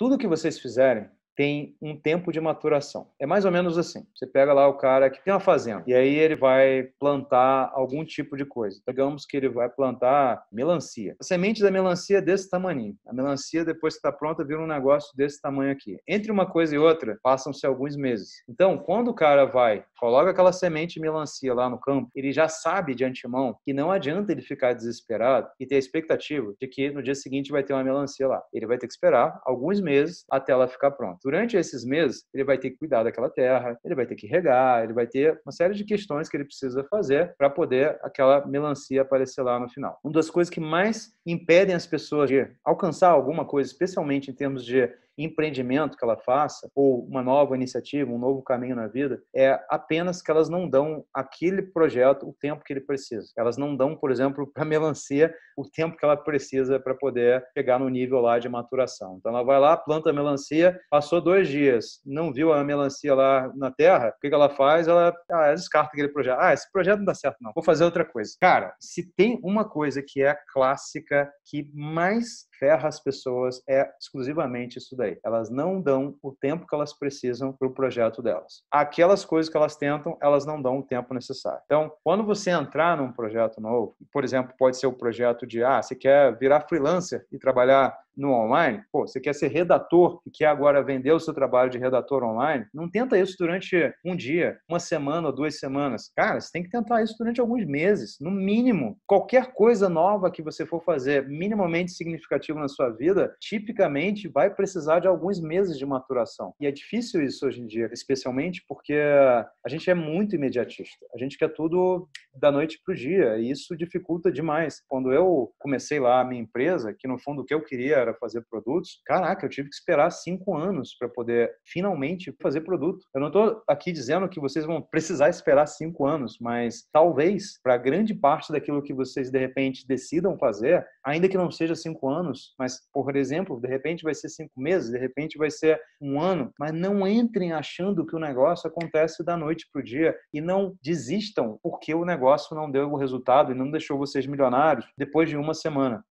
Tudo que vocês fizerem tem um tempo de maturação. É mais ou menos assim. Você pega lá o cara que tem uma fazenda e aí ele vai plantar algum tipo de coisa. Digamos que ele vai plantar melancia. A semente da melancia é desse tamanho. A melancia, depois que está pronta, vira um negócio desse tamanho aqui. Entre uma coisa e outra, passam-se alguns meses. Então, quando o cara vai coloca aquela semente melancia lá no campo, ele já sabe de antemão que não adianta ele ficar desesperado e ter a expectativa de que no dia seguinte vai ter uma melancia lá. Ele vai ter que esperar alguns meses até ela ficar pronta. Durante esses meses, ele vai ter que cuidar daquela terra, ele vai ter que regar, ele vai ter uma série de questões que ele precisa fazer para poder aquela melancia aparecer lá no final. Uma das coisas que mais impedem as pessoas de alcançar alguma coisa, especialmente em termos de empreendimento que ela faça, ou uma nova iniciativa, um novo caminho na vida, é apenas que elas não dão aquele projeto o tempo que ele precisa. Elas não dão, por exemplo, para a melancia o tempo que ela precisa para poder chegar no nível lá de maturação. Então ela vai lá, planta a melancia, passou dois dias, não viu a melancia lá na terra, o que ela faz? Ela, ah, ela descarta aquele projeto. Ah, esse projeto não dá certo não, vou fazer outra coisa. Cara, se tem uma coisa que é clássica, que mais ferra as pessoas, é exclusivamente isso daí falei, elas não dão o tempo que elas precisam para o projeto delas. Aquelas coisas que elas tentam, elas não dão o tempo necessário. Então, quando você entrar num projeto novo, por exemplo, pode ser o projeto de, ah, você quer virar freelancer e trabalhar no online, pô, você quer ser redator e quer agora vender o seu trabalho de redator online, não tenta isso durante um dia, uma semana ou duas semanas. Cara, você tem que tentar isso durante alguns meses, no mínimo. Qualquer coisa nova que você for fazer, minimamente significativa na sua vida, tipicamente vai precisar de alguns meses de maturação. E é difícil isso hoje em dia, especialmente porque a gente é muito imediatista. A gente quer tudo da noite para o dia e isso dificulta demais. Quando eu comecei lá a minha empresa, que no fundo o que eu queria era era fazer produtos, caraca, eu tive que esperar cinco anos para poder finalmente fazer produto. Eu não estou aqui dizendo que vocês vão precisar esperar cinco anos, mas talvez para grande parte daquilo que vocês de repente decidam fazer, ainda que não seja cinco anos, mas por exemplo, de repente vai ser cinco meses, de repente vai ser um ano, mas não entrem achando que o negócio acontece da noite para o dia e não desistam porque o negócio não deu o resultado e não deixou vocês milionários depois de uma semana.